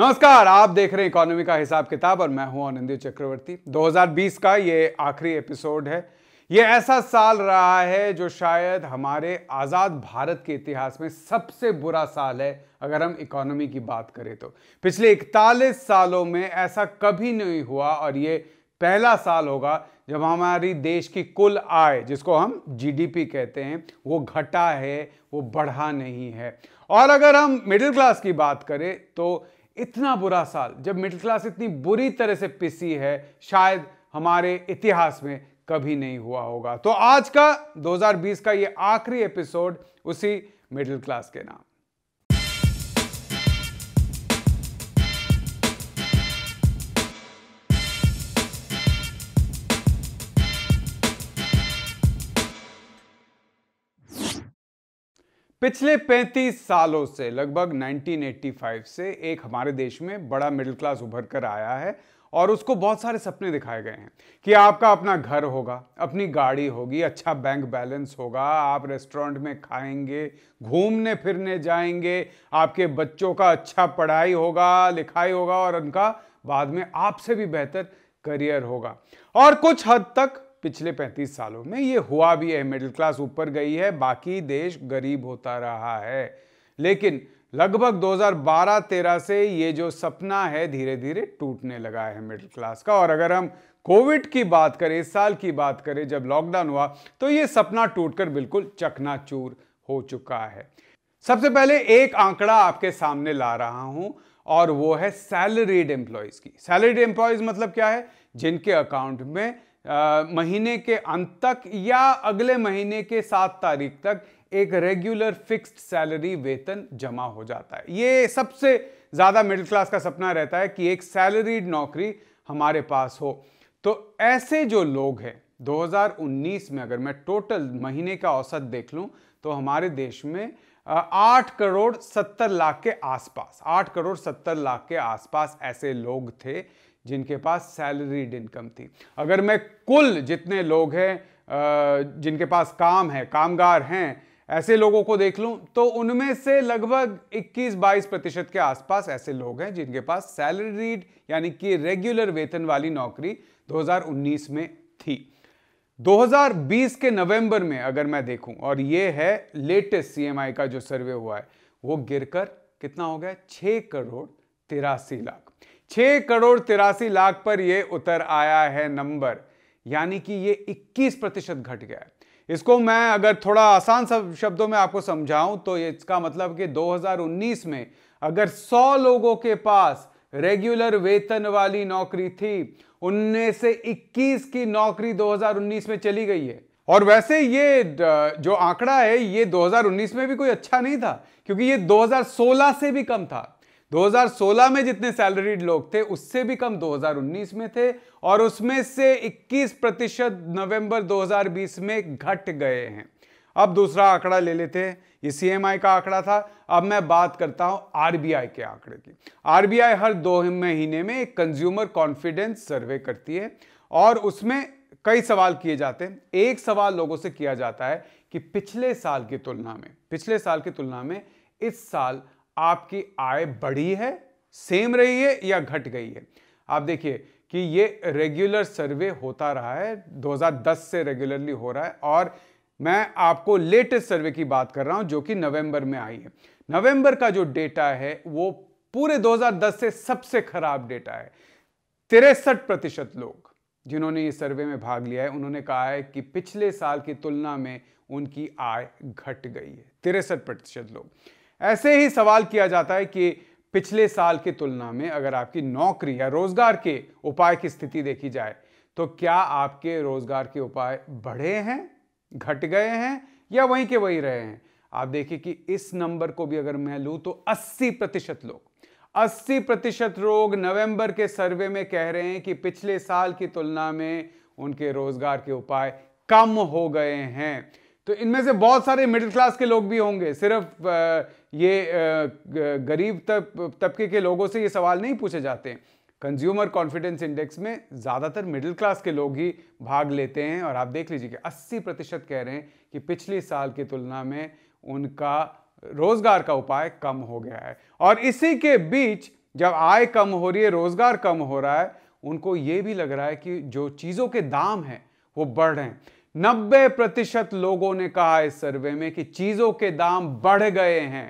नमस्कार आप देख रहे हैं इकोनॉमी का हिसाब किताब और मैं हूं आनंदी चक्रवर्ती 2020 का ये आखिरी एपिसोड है ये ऐसा साल रहा है जो शायद हमारे आज़ाद भारत के इतिहास में सबसे बुरा साल है अगर हम इकोनॉमी की बात करें तो पिछले 41 सालों में ऐसा कभी नहीं हुआ और ये पहला साल होगा जब हमारी देश की कुल आय जिसको हम जीडीपी कहते हैं वो घटा है वो बढ़ा नहीं है और अगर हम मिडिल क्लास की बात करें तो इतना बुरा साल जब मिडिल क्लास इतनी बुरी तरह से पिसी है शायद हमारे इतिहास में कभी नहीं हुआ होगा तो आज का 2020 का ये आखिरी एपिसोड उसी मिडिल क्लास के नाम पिछले 35 सालों से लगभग 1985 से एक हमारे देश में बड़ा मिडिल क्लास उभर कर आया है और उसको बहुत सारे सपने दिखाए गए हैं कि आपका अपना घर होगा अपनी गाड़ी होगी अच्छा बैंक बैलेंस होगा आप रेस्टोरेंट में खाएंगे घूमने फिरने जाएंगे आपके बच्चों का अच्छा पढ़ाई होगा लिखाई होगा और उनका बाद में आपसे भी बेहतर करियर होगा और कुछ हद तक पिछले 35 सालों में ये हुआ भी है मिडिल क्लास ऊपर गई है बाकी देश गरीब होता रहा है लेकिन लगभग 2012-13 से ये जो सपना है धीरे धीरे टूटने लगा है मिडिल क्लास का और अगर हम कोविड की बात करें इस साल की बात करें जब लॉकडाउन हुआ तो ये सपना टूटकर बिल्कुल चकनाचूर हो चुका है सबसे पहले एक आंकड़ा आपके सामने ला रहा हूं और वो है सैलरीड एम्प्लॉयज की सैलरीड एम्प्लॉयज मतलब क्या है जिनके अकाउंट में आ, महीने के अंत तक या अगले महीने के सात तारीख तक एक रेगुलर फिक्स्ड सैलरी वेतन जमा हो जाता है ये सबसे ज़्यादा मिडिल क्लास का सपना रहता है कि एक सैलरीड नौकरी हमारे पास हो तो ऐसे जो लोग हैं 2019 में अगर मैं टोटल महीने का औसत देख लूँ तो हमारे देश में आठ करोड़ सत्तर लाख के आसपास आठ करोड़ सत्तर लाख के आसपास ऐसे लोग थे जिनके पास सैलरीड इनकम थी अगर मैं कुल जितने लोग हैं जिनके पास काम है कामगार हैं ऐसे लोगों को देख लूं तो उनमें से लगभग 21-22 प्रतिशत के आसपास ऐसे लोग हैं जिनके पास सैलरीड यानी कि रेगुलर वेतन वाली नौकरी 2019 में थी 2020 के नवंबर में अगर मैं देखूं और ये है लेटेस्ट सीएमआई का जो सर्वे हुआ है वो गिरकर कितना हो गया 6 करोड़ तिरासी लाख छः करोड़ तिरासी लाख पर यह उतर आया है नंबर यानी कि यह 21 प्रतिशत घट गया है इसको मैं अगर थोड़ा आसान सब शब्दों में आपको समझाऊं तो इसका मतलब कि 2019 में अगर 100 लोगों के पास रेगुलर वेतन वाली नौकरी थी उनमें से 21 की नौकरी 2019 में चली गई है और वैसे ये जो आंकड़ा है ये 2019 में भी कोई अच्छा नहीं था क्योंकि ये 2016 से भी कम था 2016 में जितने सैलरीड लोग थे उससे भी कम 2019 में थे और उसमें से 21 प्रतिशत नवंबर 2020 में घट गए हैं अब दूसरा आंकड़ा ले लेते हैं ये सीएमआई का आंकड़ा था अब मैं बात करता हूं आरबीआई के आंकड़े की आरबीआई हर दो महीने में एक कंज्यूमर कॉन्फिडेंस सर्वे करती है और उसमें कई सवाल किए जाते हैं एक सवाल लोगों से किया जाता है कि पिछले साल की तुलना में पिछले साल की तुलना में इस साल आपकी आय बढ़ी है सेम रही है या घट गई है आप देखिए कि ये रेगुलर सर्वे होता रहा है 2010 से रेगुलरली हो रहा है और मैं आपको लेटेस्ट सर्वे की बात कर रहा हूं जो कि नवंबर में आई है नवंबर का जो डेटा है वो पूरे 2010 से सबसे खराब डेटा है तिरसठ प्रतिशत लोग जिन्होंने ये सर्वे में भाग लिया है उन्होंने कहा है कि पिछले साल की तुलना में उनकी आय घट गई है तिरसठ प्रतिशत लोग ऐसे ही सवाल किया जाता है कि पिछले साल की तुलना में अगर आपकी नौकरी या रोजगार के उपाय की स्थिति देखी जाए तो क्या आपके रोजगार के उपाय बढ़े हैं घट गए हैं या वहीं के वहीं रहे हैं आप देखिए कि इस नंबर को भी अगर मैं लूँ तो 80 प्रतिशत लोग 80 प्रतिशत लोग नवंबर के सर्वे में कह रहे हैं कि पिछले साल की तुलना में उनके रोजगार के उपाय कम हो गए हैं तो इनमें से बहुत सारे मिडिल क्लास के लोग भी होंगे सिर्फ ये गरीब तब तबके के लोगों से ये सवाल नहीं पूछे जाते कंज्यूमर कॉन्फिडेंस इंडेक्स में ज़्यादातर मिडिल क्लास के लोग ही भाग लेते हैं और आप देख लीजिए कि 80 प्रतिशत कह रहे हैं कि पिछले साल की तुलना में उनका रोजगार का उपाय कम हो गया है और इसी के बीच जब आय कम हो रही है रोजगार कम हो रहा है उनको ये भी लग रहा है कि जो चीज़ों के दाम हैं वो बढ़ रहे हैं नब्बे प्रतिशत लोगों ने कहा इस सर्वे में कि चीजों के दाम बढ़ गए हैं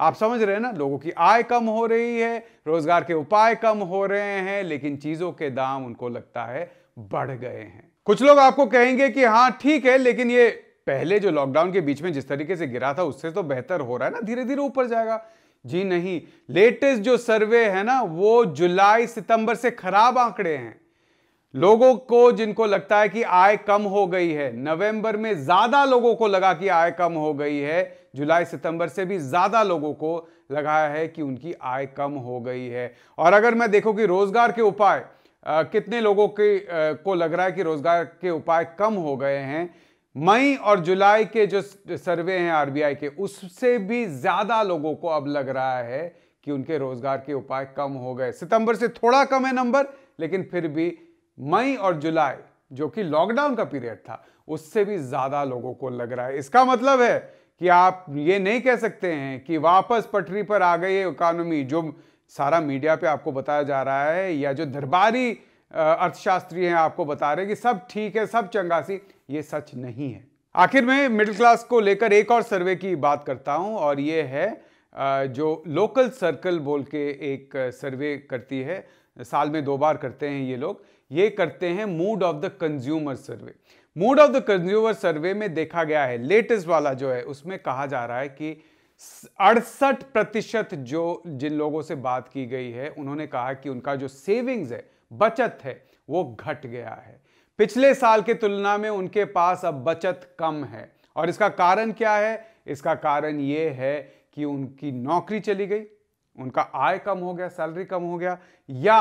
आप समझ रहे हैं ना लोगों की आय कम हो रही है रोजगार के उपाय कम हो रहे हैं लेकिन चीजों के दाम उनको लगता है बढ़ गए हैं कुछ लोग आपको कहेंगे कि हाँ ठीक है लेकिन ये पहले जो लॉकडाउन के बीच में जिस तरीके से गिरा था उससे तो बेहतर हो रहा है ना धीरे धीरे ऊपर जाएगा जी नहीं लेटेस्ट जो सर्वे है ना वो जुलाई सितंबर से खराब आंकड़े हैं लोगों को जिनको लगता है कि आय कम हो गई है नवंबर में ज्यादा लोगों को लगा कि आय कम हो गई है जुलाई सितंबर से भी ज्यादा लोगों को लगा है कि उनकी आय कम हो गई है और अगर मैं देखूं कि रोजगार के उपाय कितने लोगों के आ, को लग रहा है कि रोजगार के उपाय कम हो गए हैं मई और जुलाई के जो सर्वे हैं आरबीआई के उससे भी ज्यादा लोगों को अब लग रहा है कि उनके रोजगार के उपाय कम हो गए सितंबर से थोड़ा कम है नंबर लेकिन फिर भी मई और जुलाई जो कि लॉकडाउन का पीरियड था उससे भी ज्यादा लोगों को लग रहा है इसका मतलब है कि आप ये नहीं कह सकते हैं कि वापस पटरी पर आ गई इकोनॉमी जो सारा मीडिया पे आपको बताया जा रहा है या जो दरबारी अर्थशास्त्री हैं आपको बता रहे हैं कि सब ठीक है सब चंगा सी ये सच नहीं है आखिर में मिडिल क्लास को लेकर एक और सर्वे की बात करता हूं और ये है जो लोकल सर्कल बोल के एक सर्वे करती है साल में दो बार करते हैं ये लोग ये करते हैं mood of the consumer survey mood of the consumer survey में देखा गया है लेटेस्ट वाला जो है उसमें कहा जा रहा है कि अड़सठ प्रतिशत जो जिन लोगों से बात की गई है उन्होंने कहा कि उनका जो सेविंग्स है बचत है वो घट गया है पिछले साल के तुलना में उनके पास अब बचत कम है और इसका कारण क्या है इसका कारण ये है कि उनकी नौकरी चली गई उनका आय कम हो गया सैलरी कम हो गया या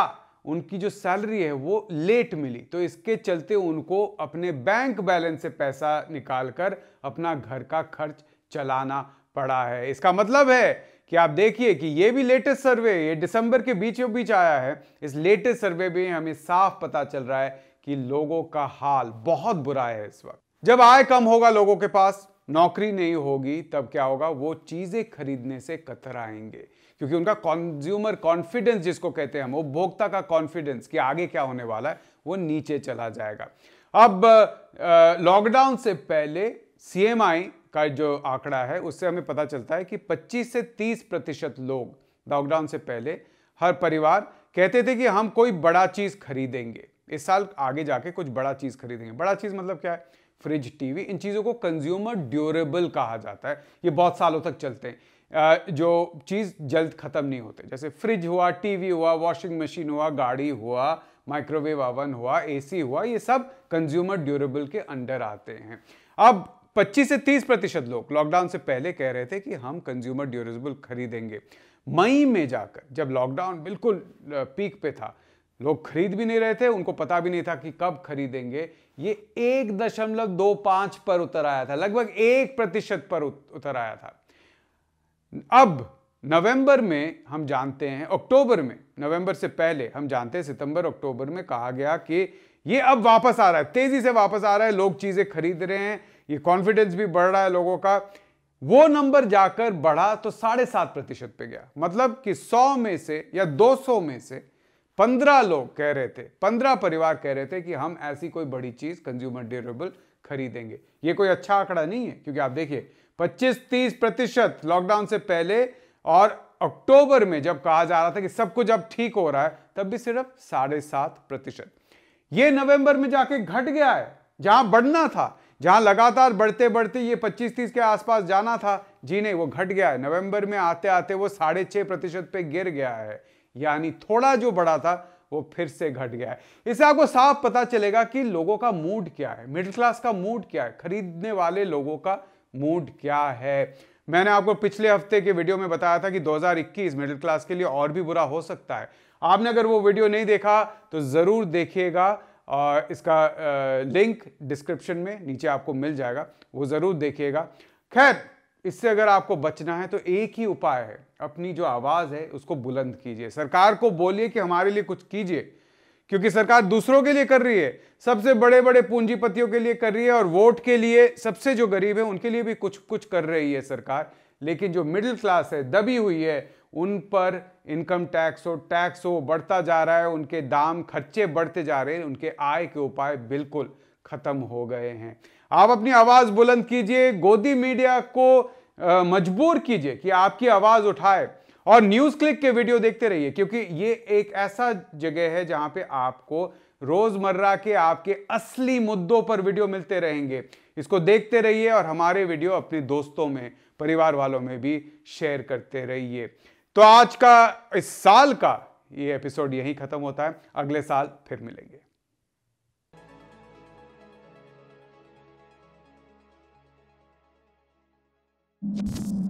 उनकी जो सैलरी है वो लेट मिली तो इसके चलते उनको अपने बैंक बैलेंस से पैसा निकाल कर अपना घर का खर्च चलाना पड़ा है इसका मतलब है कि आप देखिए कि ये भी लेटेस्ट सर्वे ये दिसंबर के बीचों बीच आया है इस लेटेस्ट सर्वे में हमें साफ पता चल रहा है कि लोगों का हाल बहुत बुरा है इस वक्त जब आय कम होगा लोगों के पास नौकरी नहीं होगी तब क्या होगा वो चीज़ें खरीदने से कतराएंगे क्योंकि उनका कंज्यूमर कॉन्फिडेंस जिसको कहते हैं हम उपभोक्ता का कॉन्फिडेंस कि आगे क्या होने वाला है वो नीचे चला जाएगा अब लॉकडाउन से पहले सीएमआई का जो आंकड़ा है उससे हमें पता चलता है कि 25 से 30 प्रतिशत लोग लॉकडाउन से पहले हर परिवार कहते थे कि हम कोई बड़ा चीज़ खरीदेंगे इस साल आगे जाके कुछ बड़ा चीज़ खरीदेंगे बड़ा चीज़ मतलब क्या है फ्रिज टीवी इन चीज़ों को कंज्यूमर ड्यूरेबल कहा जाता है ये बहुत सालों तक चलते हैं जो चीज़ जल्द ख़त्म नहीं होते जैसे फ्रिज हुआ टीवी हुआ वॉशिंग मशीन हुआ गाड़ी हुआ माइक्रोवेव ओवन हुआ एसी हुआ ये सब कंज्यूमर ड्यूरेबल के अंडर आते हैं अब 25 से 30 प्रतिशत लोग लॉकडाउन से पहले कह रहे थे कि हम कंज्यूमर ड्यूरेबल खरीदेंगे मई में जाकर जब लॉकडाउन बिल्कुल पीक पे था लोग खरीद भी नहीं रहे थे उनको पता भी नहीं था कि कब खरीदेंगे ये एक दशमलव दो पांच पर उतर आया था लगभग एक प्रतिशत पर उतर आया था अब नवंबर में हम जानते हैं अक्टूबर में नवंबर से पहले हम जानते हैं सितंबर अक्टूबर में कहा गया कि ये अब वापस आ रहा है तेजी से वापस आ रहा है लोग चीजें खरीद रहे हैं ये कॉन्फिडेंस भी बढ़ रहा है लोगों का वो नंबर जाकर बढ़ा तो साढ़े सात प्रतिशत पे गया मतलब कि सौ में से या दो सौ में से पंद्रह लोग कह रहे थे पंद्रह परिवार कह रहे थे कि हम ऐसी कोई बड़ी चीज कंज्यूमर ड्यूरेबल खरीदेंगे ये कोई अच्छा आंकड़ा नहीं है क्योंकि आप देखिए 25-30 प्रतिशत लॉकडाउन से पहले और अक्टूबर में जब कहा जा रहा था कि सब कुछ अब ठीक हो रहा है तब भी सिर्फ साढ़े सात प्रतिशत ये नवंबर में जाके घट गया है जहां बढ़ना था जहां लगातार बढ़ते बढ़ते ये 25-30 के आसपास जाना था जी नहीं वो घट गया है नवंबर में आते आते वो साढ़े छह प्रतिशत पे गिर गया है यानी थोड़ा जो बढ़ा था वो फिर से घट गया है इससे आपको साफ पता चलेगा कि लोगों का मूड क्या है मिडिल क्लास का मूड क्या है खरीदने वाले लोगों का मूड क्या है मैंने आपको पिछले हफ्ते के वीडियो में बताया था कि 2021 मिडिल क्लास के लिए और भी बुरा हो सकता है आपने अगर वो वीडियो नहीं देखा तो ज़रूर देखिएगा और इसका लिंक डिस्क्रिप्शन में नीचे आपको मिल जाएगा वो ज़रूर देखिएगा खैर इससे अगर आपको बचना है तो एक ही उपाय है अपनी जो आवाज़ है उसको बुलंद कीजिए सरकार को बोलिए कि हमारे लिए कुछ कीजिए क्योंकि सरकार दूसरों के लिए कर रही है सबसे बड़े बड़े पूंजीपतियों के लिए कर रही है और वोट के लिए सबसे जो गरीब है उनके लिए भी कुछ कुछ कर रही है सरकार लेकिन जो मिडिल क्लास है दबी हुई है उन पर इनकम टैक्स हो टैक्स हो बढ़ता जा रहा है उनके दाम खर्चे बढ़ते जा रहे हैं उनके आय के उपाय बिल्कुल ख़त्म हो गए हैं आप अपनी आवाज़ बुलंद कीजिए गोदी मीडिया को मजबूर कीजिए कि आपकी आवाज़ उठाए और न्यूज़ क्लिक के वीडियो देखते रहिए क्योंकि ये एक ऐसा जगह है जहां पे आपको रोज़मर्रा के आपके असली मुद्दों पर वीडियो मिलते रहेंगे इसको देखते रहिए और हमारे वीडियो अपने दोस्तों में परिवार वालों में भी शेयर करते रहिए तो आज का इस साल का ये एपिसोड यहीं ख़त्म होता है अगले साल फिर मिलेंगे you